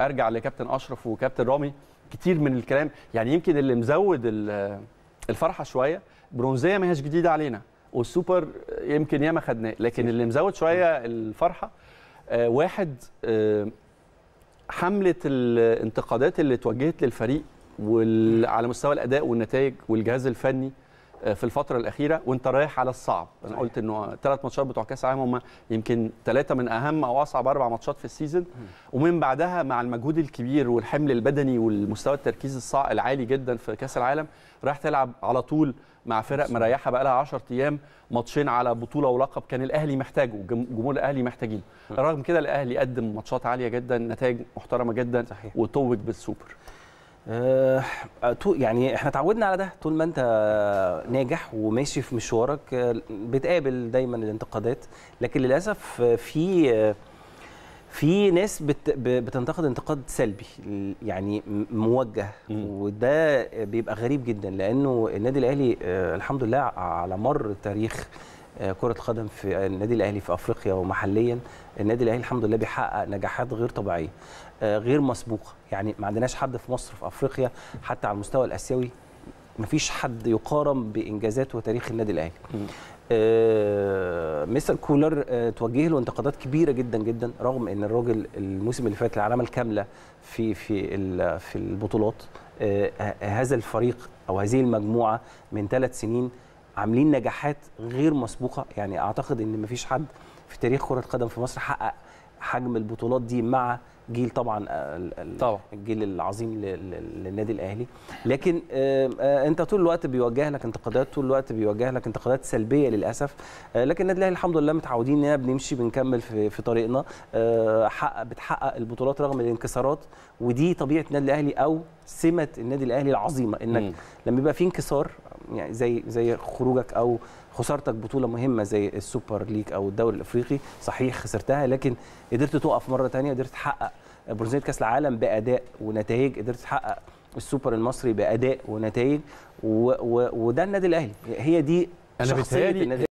ارجع لكابتن اشرف وكابتن رامي كتير من الكلام يعني يمكن اللي مزود الفرحه شويه برونزيه ما هيش جديده علينا والسوبر يمكن ياما خدناه لكن اللي مزود شويه الفرحه آه، واحد آه، حمله الانتقادات اللي اتوجهت للفريق وعلى مستوى الاداء والنتائج والجهاز الفني آه، في الفتره الاخيره وانت رايح على الصعب انا قلت انه ثلاث ماتشات بتوع كاس العالم هم يمكن ثلاثه من اهم او اصعب اربع ماتشات في السيزون ومن بعدها مع المجهود الكبير والحمل البدني والمستوى التركيز الصعب العالي جدا في كاس العالم رايح تلعب على طول مع فرق مريحه بقى لها 10 ايام ماتشين على بطوله ولقب كان الاهلي محتاجه جمهور الاهلي محتاجينه رغم كده الاهلي قدم ماتشات عاليه جدا نتائج محترمه جدا صحيح. وتوج بالسوبر آه، يعني احنا اتعودنا على ده طول ما انت ناجح وماشي في مشوارك آه، بتقابل دايما الانتقادات لكن للاسف في آه، في ناس بت بتنتقد انتقاد سلبي يعني موجه وده بيبقى غريب جدا لانه النادي الاهلي الحمد لله على مر التاريخ آه، كره القدم في النادي الاهلي في افريقيا ومحليا النادي الاهلي الحمد لله بيحقق نجاحات غير طبيعيه آه، غير مسبوقه يعني ما عندناش حد في مصر في افريقيا حتى على المستوى الاسيوي ما فيش حد يقارن بانجازات وتاريخ النادي الاهلي مثل آه، مستر كولر توجه له انتقادات كبيره جدا جدا رغم ان الراجل الموسم اللي فات العلامه الكامله في في في البطولات هذا الفريق او هذه المجموعه من ثلاث سنين عاملين نجاحات غير مسبوقه يعني اعتقد ان مفيش حد في تاريخ كره القدم في مصر حقق حجم البطولات دي مع جيل طبعا آه، طبعا الجيل العظيم للنادي الاهلي لكن آه، آه، انت طول الوقت بيوجه لك انتقادات طول الوقت بيوجه لك انتقادات سلبيه للاسف لكن النادي الاهلي الحمد لله متعودين اننا بنمشي بنكمل في, في طريقنا حقق بتحقق البطولات رغم الانكسارات ودي طبيعه النادي الاهلي او سمه النادي الاهلي العظيمه انك م. لما يبقى في انكسار يعني زي زي خروجك او خسارتك بطوله مهمه زي السوبر ليج او الدوري الافريقي صحيح خسرتها لكن قدرت تقف مره ثانيه قدرت تحقق برونزيه كاس العالم باداء ونتائج قدرت تحقق السوبر المصري باداء ونتائج وده النادي الاهلي هي دي أنا شخصيه النادي